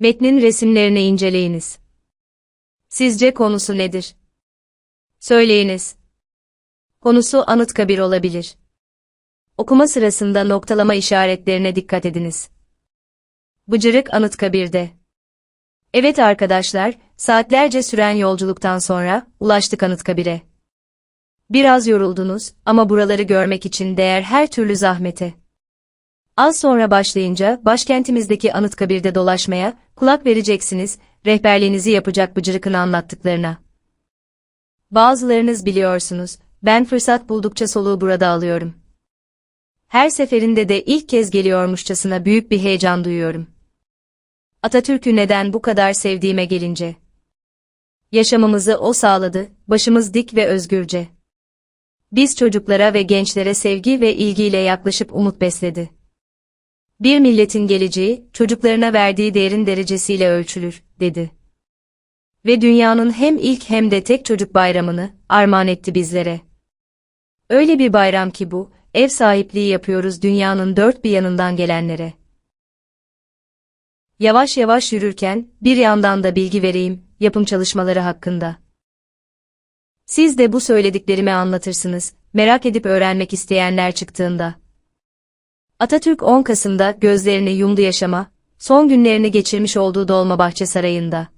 Metnin resimlerini inceleyiniz. Sizce konusu nedir? Söyleyiniz. Konusu Anıtkabir olabilir. Okuma sırasında noktalama işaretlerine dikkat ediniz. Bıcırık Anıtkabir'de. Evet arkadaşlar, saatlerce süren yolculuktan sonra ulaştık Anıtkabir'e. Biraz yoruldunuz ama buraları görmek için değer her türlü zahmete. Az sonra başlayınca başkentimizdeki Anıtkabir'de dolaşmaya, kulak vereceksiniz, rehberliğinizi yapacak Bıcırık'ın anlattıklarına. Bazılarınız biliyorsunuz, ben fırsat buldukça soluğu burada alıyorum. Her seferinde de ilk kez geliyormuşçasına büyük bir heyecan duyuyorum. Atatürk'ü neden bu kadar sevdiğime gelince. Yaşamımızı o sağladı, başımız dik ve özgürce. Biz çocuklara ve gençlere sevgi ve ilgiyle yaklaşıp umut besledi. Bir milletin geleceği, çocuklarına verdiği değerin derecesiyle ölçülür, dedi. Ve dünyanın hem ilk hem de tek çocuk bayramını armağan etti bizlere. Öyle bir bayram ki bu, ev sahipliği yapıyoruz dünyanın dört bir yanından gelenlere. Yavaş yavaş yürürken, bir yandan da bilgi vereyim, yapım çalışmaları hakkında. Siz de bu söylediklerimi anlatırsınız, merak edip öğrenmek isteyenler çıktığında. Atatürk 10 Kasım'da gözlerini yumdu yaşama, son günlerini geçirmiş olduğu Dolmabahçe Sarayı'nda.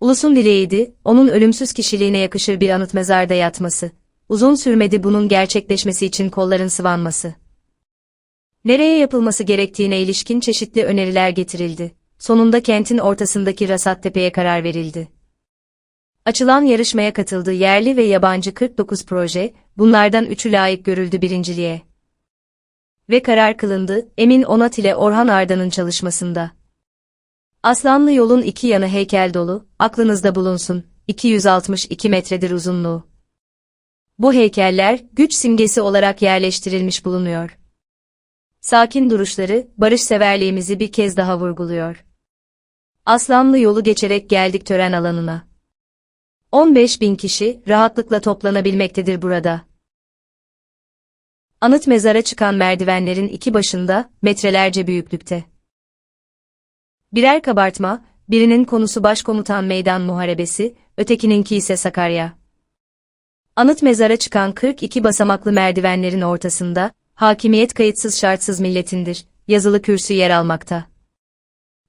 Ulusun dileğiydi, onun ölümsüz kişiliğine yakışır bir anıt mezarda yatması. Uzun sürmedi bunun gerçekleşmesi için kolların sıvanması. Nereye yapılması gerektiğine ilişkin çeşitli öneriler getirildi. Sonunda kentin ortasındaki Rasat Tepe'ye karar verildi. Açılan yarışmaya katıldı yerli ve yabancı 49 proje, bunlardan üçü layık görüldü birinciliğe ve karar kılındı Emin Onat ile Orhan Arda'nın çalışmasında. Aslanlı yolun iki yanı heykel dolu, aklınızda bulunsun, 262 metredir uzunluğu. Bu heykeller güç simgesi olarak yerleştirilmiş bulunuyor. Sakin duruşları, barışseverliğimizi bir kez daha vurguluyor. Aslanlı yolu geçerek geldik tören alanına. 15 bin kişi rahatlıkla toplanabilmektedir burada. Anıt mezara çıkan merdivenlerin iki başında, metrelerce büyüklükte. Birer kabartma, birinin konusu başkomutan meydan muharebesi, ötekininki ise Sakarya. Anıt mezara çıkan 42 basamaklı merdivenlerin ortasında, hakimiyet kayıtsız şartsız milletindir, yazılı kürsü yer almakta.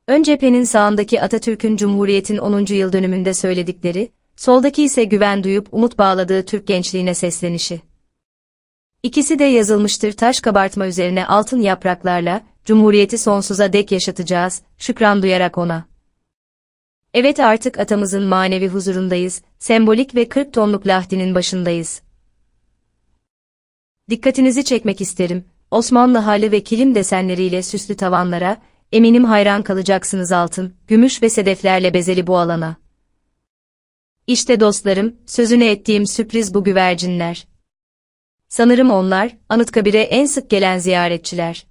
Ön cephenin sağındaki Atatürk'ün Cumhuriyet'in 10. yıl dönümünde söyledikleri, soldaki ise güven duyup umut bağladığı Türk gençliğine seslenişi. İkisi de yazılmıştır taş kabartma üzerine altın yapraklarla, Cumhuriyeti sonsuza dek yaşatacağız, şükran duyarak ona. Evet artık atamızın manevi huzurundayız, sembolik ve 40 tonluk lahdinin başındayız. Dikkatinizi çekmek isterim, Osmanlı hali ve kilim desenleriyle süslü tavanlara, eminim hayran kalacaksınız altın, gümüş ve sedeflerle bezeli bu alana. İşte dostlarım, sözüne ettiğim sürpriz bu güvercinler. Sanırım onlar, Anıtkabir'e en sık gelen ziyaretçiler.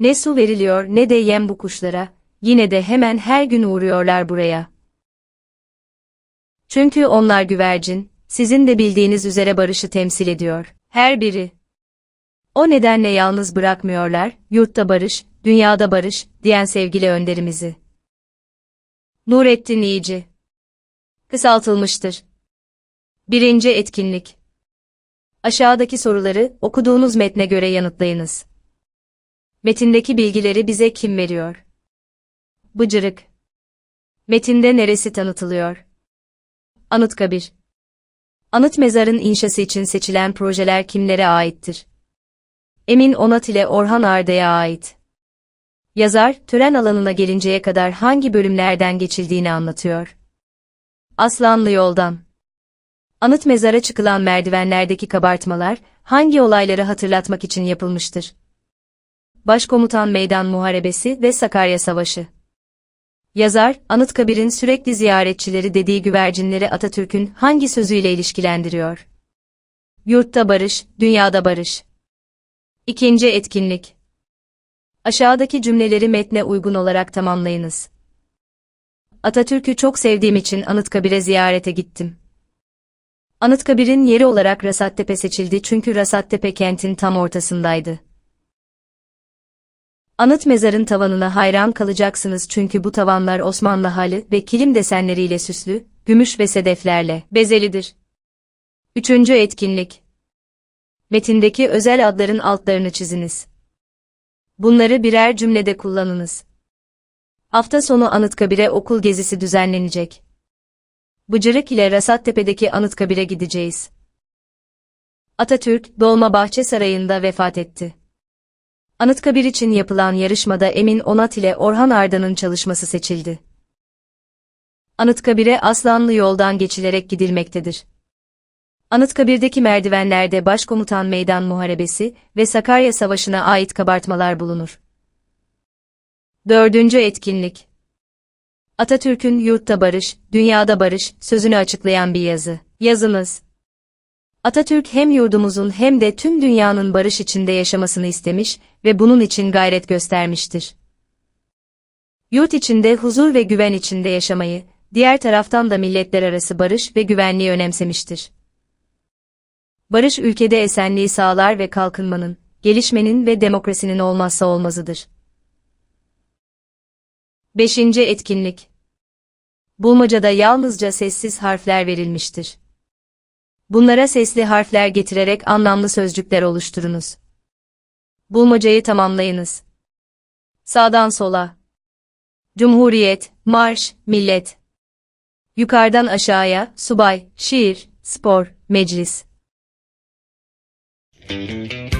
Ne su veriliyor ne de yem bu kuşlara, yine de hemen her gün uğruyorlar buraya. Çünkü onlar güvercin, sizin de bildiğiniz üzere barışı temsil ediyor, her biri. O nedenle yalnız bırakmıyorlar, yurtta barış, dünyada barış, diyen sevgili önderimizi. Nurettin İyici Kısaltılmıştır. Birinci etkinlik Aşağıdaki soruları okuduğunuz metne göre yanıtlayınız. Metindeki bilgileri bize kim veriyor? Bıcırık. Metinde neresi tanıtılıyor? Anıtkabir. Anıt mezarın inşası için seçilen projeler kimlere aittir? Emin Onat ile Orhan Arda'ya ait. Yazar, tören alanına gelinceye kadar hangi bölümlerden geçildiğini anlatıyor. Aslanlı Yoldan anıt mezara çıkılan merdivenlerdeki kabartmalar hangi olayları hatırlatmak için yapılmıştır? Başkomutan Meydan Muharebesi ve Sakarya Savaşı Yazar, Anıtkabir'in sürekli ziyaretçileri dediği güvercinleri Atatürk'ün hangi sözüyle ilişkilendiriyor? Yurtta barış, dünyada barış. İkinci etkinlik. Aşağıdaki cümleleri metne uygun olarak tamamlayınız. Atatürk'ü çok sevdiğim için Anıtkabir'e ziyarete gittim. Anıtkabir'in yeri olarak Rasattepe seçildi çünkü Rasattepe kentin tam ortasındaydı. Anıt mezarın tavanına hayran kalacaksınız çünkü bu tavanlar Osmanlı halı ve kilim desenleriyle süslü, gümüş ve sedeflerle bezelidir. Üçüncü etkinlik. Metindeki özel adların altlarını çiziniz. Bunları birer cümlede kullanınız. Hafta sonu Anıtkabir'e okul gezisi düzenlenecek. Bıcırık ile Rasattepe'deki Anıtkabir'e gideceğiz. Atatürk, Dolma Bahçe Sarayı'nda vefat etti. Anıtkabir için yapılan yarışmada Emin Onat ile Orhan Arda'nın çalışması seçildi. Anıtkabir'e Aslanlı yoldan geçilerek gidilmektedir. Anıtkabir'deki merdivenlerde Başkomutan Meydan Muharebesi ve Sakarya Savaşı'na ait kabartmalar bulunur. Dördüncü etkinlik Atatürk'ün yurtta barış, dünyada barış sözünü açıklayan bir yazı. Yazımız. Atatürk hem yurdumuzun hem de tüm dünyanın barış içinde yaşamasını istemiş ve bunun için gayret göstermiştir. Yurt içinde huzur ve güven içinde yaşamayı, diğer taraftan da milletler arası barış ve güvenliği önemsemiştir. Barış ülkede esenliği sağlar ve kalkınmanın, gelişmenin ve demokrasinin olmazsa olmazıdır. 5. Etkinlik bulmacada yalnızca sessiz harfler verilmiştir. Bunlara sesli harfler getirerek anlamlı sözcükler oluşturunuz. Bulmacayı tamamlayınız. Sağdan sola. Cumhuriyet, marş, millet. Yukarıdan aşağıya, subay, şiir, spor, meclis. Müzik